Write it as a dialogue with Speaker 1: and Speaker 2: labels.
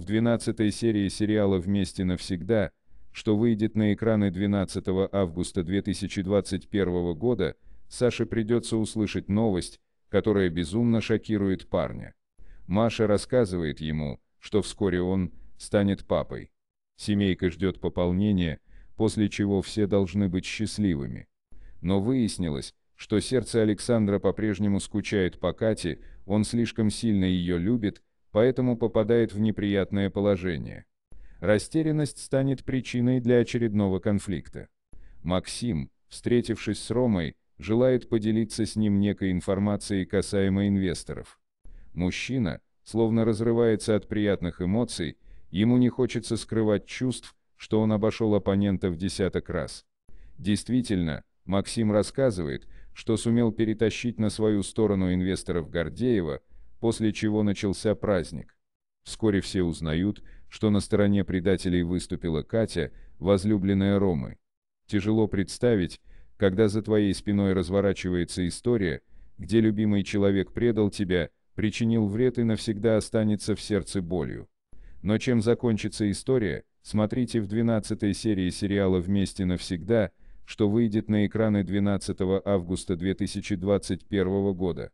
Speaker 1: в 12 серии сериала «Вместе навсегда», что выйдет на экраны 12 августа 2021 года, Саше придется услышать новость, которая безумно шокирует парня. Маша рассказывает ему, что вскоре он станет папой. Семейка ждет пополнения, после чего все должны быть счастливыми. Но выяснилось, что сердце Александра по-прежнему скучает по Кате, он слишком сильно ее любит, поэтому попадает в неприятное положение. Растерянность станет причиной для очередного конфликта. Максим, встретившись с Ромой, желает поделиться с ним некой информацией касаемо инвесторов. Мужчина, словно разрывается от приятных эмоций, ему не хочется скрывать чувств, что он обошел оппонента в десяток раз. Действительно, Максим рассказывает, что сумел перетащить на свою сторону инвесторов Гордеева, после чего начался праздник. Вскоре все узнают, что на стороне предателей выступила Катя, возлюбленная Ромы. Тяжело представить, когда за твоей спиной разворачивается история, где любимый человек предал тебя, причинил вред и навсегда останется в сердце болью. Но чем закончится история, смотрите в 12 серии сериала «Вместе навсегда», что выйдет на экраны 12 августа 2021 года.